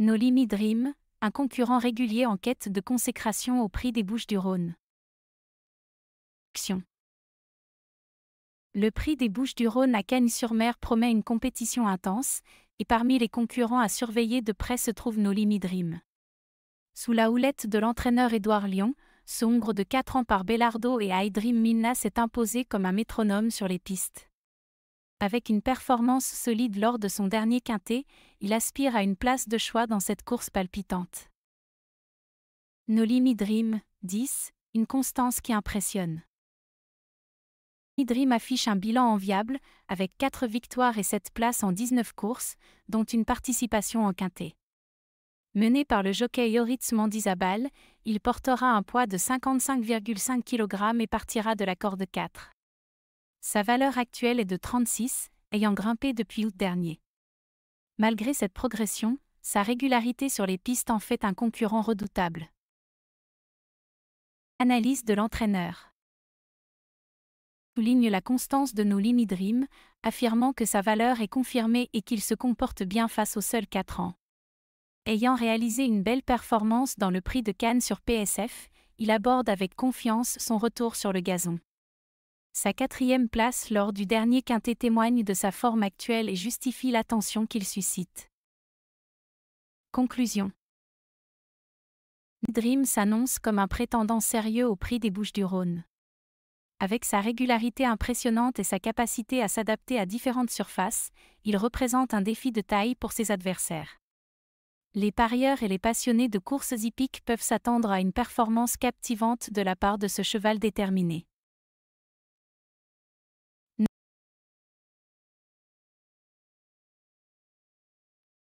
No Dream, un concurrent régulier en quête de consécration au prix des Bouches du Rhône. Le prix des Bouches du Rhône à Cannes-sur-Mer promet une compétition intense, et parmi les concurrents à surveiller de près se trouve No Dream. Sous la houlette de l'entraîneur Édouard Lyon, ce Hongre de 4 ans par Bellardo et Aydrim Minna s'est imposé comme un métronome sur les pistes. Avec une performance solide lors de son dernier quintet, il aspire à une place de choix dans cette course palpitante. Noli Dream, 10, une constance qui impressionne. Dream affiche un bilan enviable, avec 4 victoires et 7 places en 19 courses, dont une participation en quintet. Mené par le jockey Yoritz Mandizabal, il portera un poids de 55,5 kg et partira de la corde 4. Sa valeur actuelle est de 36, ayant grimpé depuis août dernier. Malgré cette progression, sa régularité sur les pistes en fait un concurrent redoutable. Analyse de l'entraîneur souligne la constance de nos Limi Dream, affirmant que sa valeur est confirmée et qu'il se comporte bien face aux seuls 4 ans. Ayant réalisé une belle performance dans le prix de Cannes sur PSF, il aborde avec confiance son retour sur le gazon. Sa quatrième place lors du dernier quintet témoigne de sa forme actuelle et justifie l'attention qu'il suscite. Conclusion Dream s'annonce comme un prétendant sérieux au prix des Bouches-du-Rhône. Avec sa régularité impressionnante et sa capacité à s'adapter à différentes surfaces, il représente un défi de taille pour ses adversaires. Les parieurs et les passionnés de courses hippiques peuvent s'attendre à une performance captivante de la part de ce cheval déterminé.